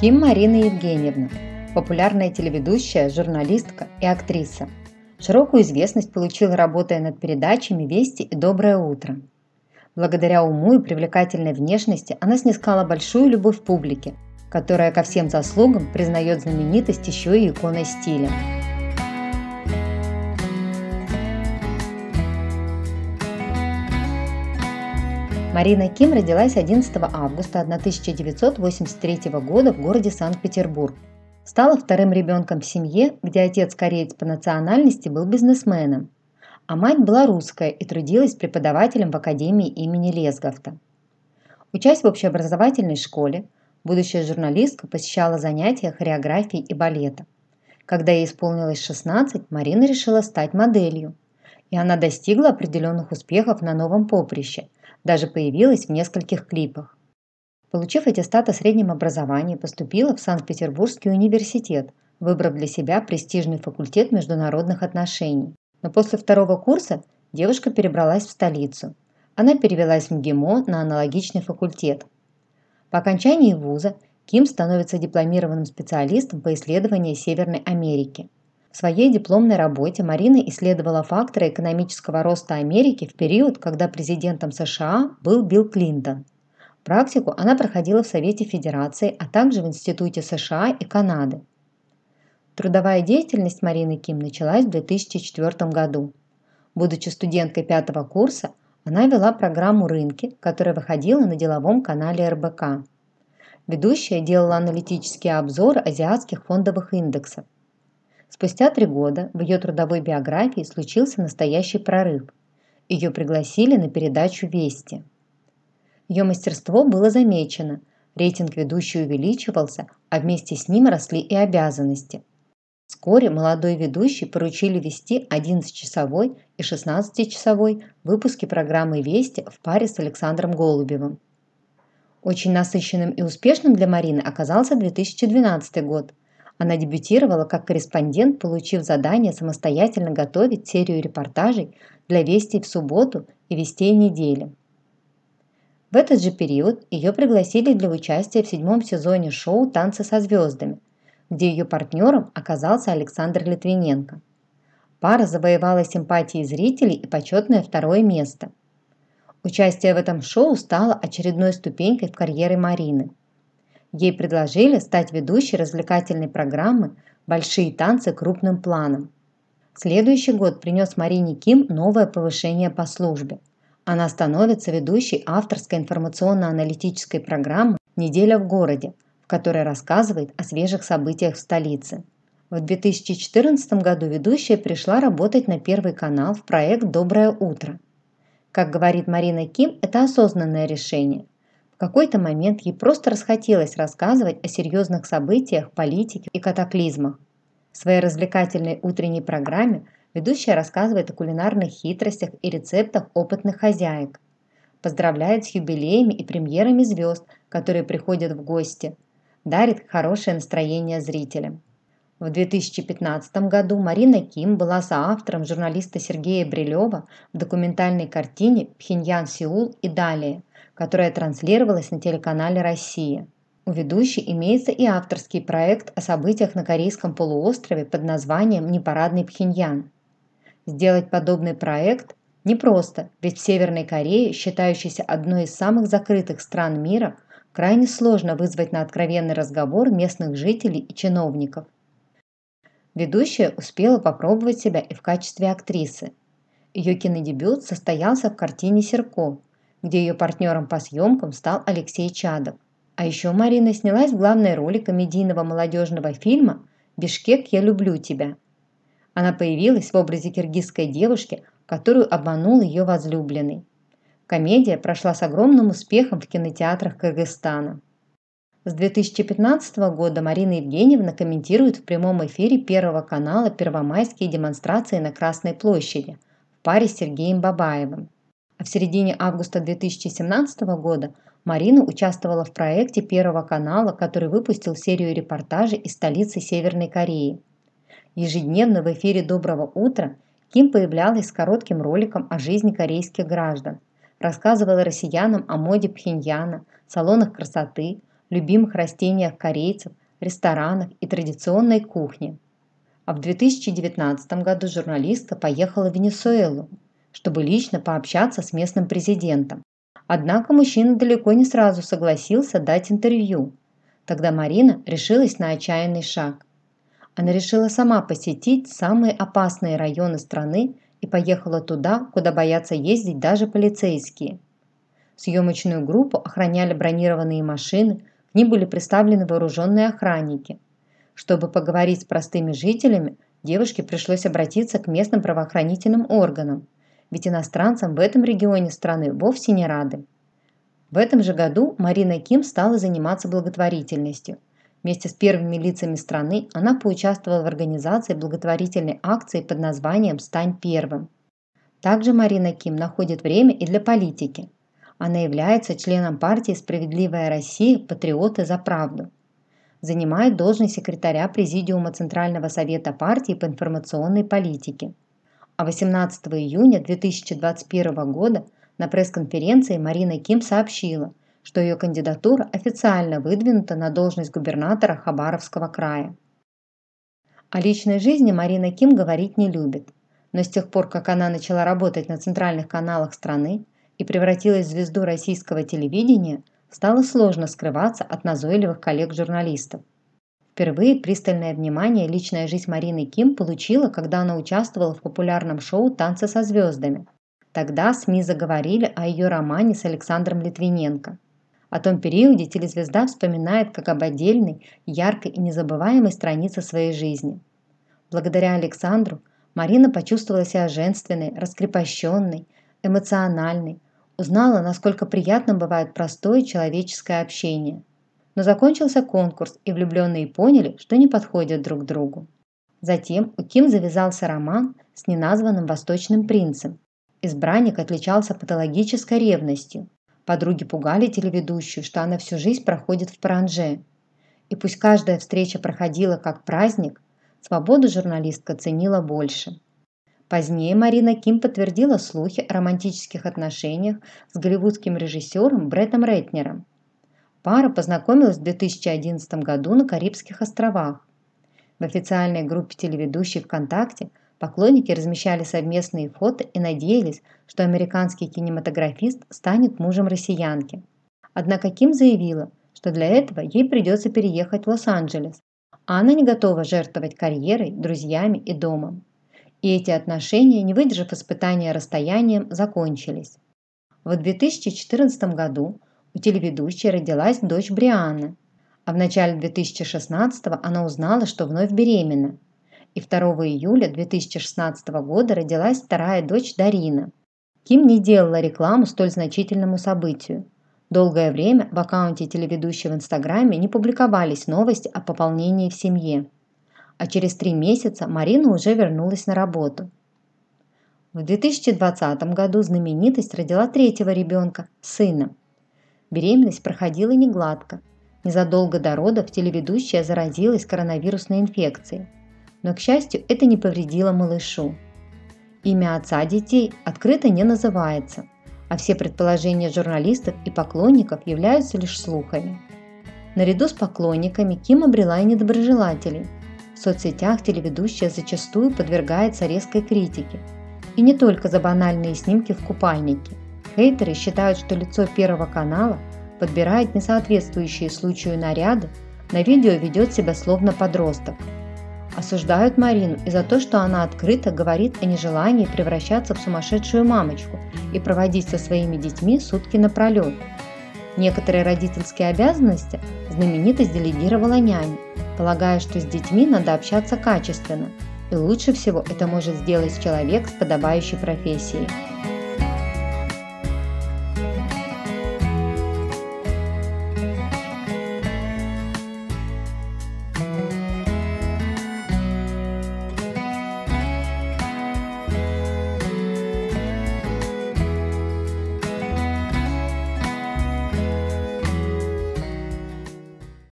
Ким Марина Евгеньевна – популярная телеведущая, журналистка и актриса. Широкую известность получила, работая над передачами «Вести» и «Доброе утро». Благодаря уму и привлекательной внешности она снискала большую любовь публики, которая ко всем заслугам признает знаменитость еще и иконой стиля. Марина Ким родилась 11 августа 1983 года в городе Санкт-Петербург. Стала вторым ребенком в семье, где отец кореец по национальности был бизнесменом, а мать была русская и трудилась преподавателем в Академии имени Лесговта. Учась в общеобразовательной школе, будущая журналистка посещала занятия хореографии и балета. Когда ей исполнилось 16, Марина решила стать моделью, и она достигла определенных успехов на новом поприще – даже появилась в нескольких клипах. Получив аттестат о среднем образовании, поступила в Санкт-Петербургский университет, выбрав для себя престижный факультет международных отношений. Но после второго курса девушка перебралась в столицу. Она перевелась в МГИМО на аналогичный факультет. По окончании вуза Ким становится дипломированным специалистом по исследованию Северной Америки – в своей дипломной работе Марина исследовала факторы экономического роста Америки в период, когда президентом США был Билл Клинтон. Практику она проходила в Совете Федерации, а также в Институте США и Канады. Трудовая деятельность Марины Ким началась в 2004 году. Будучи студенткой пятого курса, она вела программу «Рынки», которая выходила на деловом канале РБК. Ведущая делала аналитические обзоры азиатских фондовых индексов – Спустя три года в ее трудовой биографии случился настоящий прорыв. Ее пригласили на передачу «Вести». Ее мастерство было замечено, рейтинг ведущей увеличивался, а вместе с ним росли и обязанности. Вскоре молодой ведущий поручили вести 11-часовой и 16-часовой выпуски программы «Вести» в паре с Александром Голубевым. Очень насыщенным и успешным для Марины оказался 2012 год – она дебютировала как корреспондент, получив задание самостоятельно готовить серию репортажей для «Вестей в субботу» и «Вестей недели». В этот же период ее пригласили для участия в седьмом сезоне шоу «Танцы со звездами», где ее партнером оказался Александр Литвиненко. Пара завоевала симпатии зрителей и почетное второе место. Участие в этом шоу стало очередной ступенькой в карьере Марины. Ей предложили стать ведущей развлекательной программы «Большие танцы крупным планом». Следующий год принес Марине Ким новое повышение по службе. Она становится ведущей авторской информационно-аналитической программы «Неделя в городе», в которой рассказывает о свежих событиях в столице. В 2014 году ведущая пришла работать на Первый канал в проект «Доброе утро». Как говорит Марина Ким, это осознанное решение – в какой-то момент ей просто расхотелось рассказывать о серьезных событиях, политике и катаклизмах. В своей развлекательной утренней программе ведущая рассказывает о кулинарных хитростях и рецептах опытных хозяек. Поздравляет с юбилеями и премьерами звезд, которые приходят в гости. Дарит хорошее настроение зрителям. В 2015 году Марина Ким была соавтором журналиста Сергея Брилева в документальной картине «Пхеньян, Сеул и далее», которая транслировалась на телеканале «Россия». У ведущей имеется и авторский проект о событиях на Корейском полуострове под названием «Непарадный Пхеньян». Сделать подобный проект непросто, ведь в Северной Корее, считающейся одной из самых закрытых стран мира, крайне сложно вызвать на откровенный разговор местных жителей и чиновников. Ведущая успела попробовать себя и в качестве актрисы. Ее кинодебют состоялся в картине «Серко» где ее партнером по съемкам стал Алексей Чадов. А еще Марина снялась в главной роли комедийного молодежного фильма «Бишкек, я люблю тебя». Она появилась в образе киргизской девушки, которую обманул ее возлюбленный. Комедия прошла с огромным успехом в кинотеатрах Кыргызстана. С 2015 года Марина Евгеньевна комментирует в прямом эфире Первого канала первомайские демонстрации на Красной площади в паре с Сергеем Бабаевым. А в середине августа 2017 года Марина участвовала в проекте Первого канала, который выпустил серию репортажей из столицы Северной Кореи. Ежедневно в эфире «Доброго утра» Ким появлялась с коротким роликом о жизни корейских граждан, рассказывала россиянам о моде Пхеньяна, салонах красоты, любимых растениях корейцев, ресторанах и традиционной кухне. А в 2019 году журналистка поехала в Венесуэлу, чтобы лично пообщаться с местным президентом. Однако мужчина далеко не сразу согласился дать интервью. Тогда Марина решилась на отчаянный шаг. Она решила сама посетить самые опасные районы страны и поехала туда, куда боятся ездить даже полицейские. Съемочную группу охраняли бронированные машины, к ним были представлены вооруженные охранники. Чтобы поговорить с простыми жителями, девушке пришлось обратиться к местным правоохранительным органам ведь иностранцам в этом регионе страны вовсе не рады. В этом же году Марина Ким стала заниматься благотворительностью. Вместе с первыми лицами страны она поучаствовала в организации благотворительной акции под названием «Стань первым». Также Марина Ким находит время и для политики. Она является членом партии «Справедливая Россия. Патриоты за правду». Занимает должность секретаря Президиума Центрального совета партии по информационной политике. А 18 июня 2021 года на пресс-конференции Марина Ким сообщила, что ее кандидатура официально выдвинута на должность губернатора Хабаровского края. О личной жизни Марина Ким говорить не любит, но с тех пор, как она начала работать на центральных каналах страны и превратилась в звезду российского телевидения, стало сложно скрываться от назойливых коллег-журналистов. Впервые пристальное внимание личная жизнь Марины Ким получила, когда она участвовала в популярном шоу «Танцы со звездами». Тогда СМИ заговорили о ее романе с Александром Литвиненко. О том периоде телезвезда вспоминает как об отдельной, яркой и незабываемой странице своей жизни. Благодаря Александру Марина почувствовала себя женственной, раскрепощенной, эмоциональной, узнала, насколько приятно бывает простое человеческое общение. Но закончился конкурс, и влюбленные поняли, что не подходят друг другу. Затем у Ким завязался роман с неназванным восточным принцем. Избранник отличался патологической ревностью. Подруги пугали телеведущую, что она всю жизнь проходит в паранже. И пусть каждая встреча проходила как праздник, свободу журналистка ценила больше. Позднее Марина Ким подтвердила слухи о романтических отношениях с голливудским режиссером Бреттом Ретнером – Пара познакомилась в 2011 году на Карибских островах. В официальной группе телеведущей ВКонтакте поклонники размещали совместные фото и надеялись, что американский кинематографист станет мужем россиянки. Однако Ким заявила, что для этого ей придется переехать в Лос-Анджелес, а она не готова жертвовать карьерой, друзьями и домом. И эти отношения, не выдержав испытания расстоянием, закончились. В 2014 году у телеведущей родилась дочь Брианы, а в начале 2016 она узнала, что вновь беременна. И 2 июля 2016 года родилась вторая дочь Дарина. Ким не делала рекламу столь значительному событию. Долгое время в аккаунте телеведущей в Инстаграме не публиковались новости о пополнении в семье. А через три месяца Марина уже вернулась на работу. В 2020 году знаменитость родила третьего ребенка – сына – Беременность проходила негладко. Незадолго до родов телеведущая заразилась коронавирусной инфекцией. Но, к счастью, это не повредило малышу. Имя отца детей открыто не называется, а все предположения журналистов и поклонников являются лишь слухами. Наряду с поклонниками Ким обрела и недоброжелателей. В соцсетях телеведущая зачастую подвергается резкой критике. И не только за банальные снимки в купальнике – Хейтеры считают, что лицо Первого канала подбирает несоответствующие случаю наряды, на видео ведет себя словно подросток. Осуждают Марину и за то, что она открыто говорит о нежелании превращаться в сумасшедшую мамочку и проводить со своими детьми сутки напролет. Некоторые родительские обязанности знаменитость делегировала няне, полагая, что с детьми надо общаться качественно, и лучше всего это может сделать человек с подобающей профессией.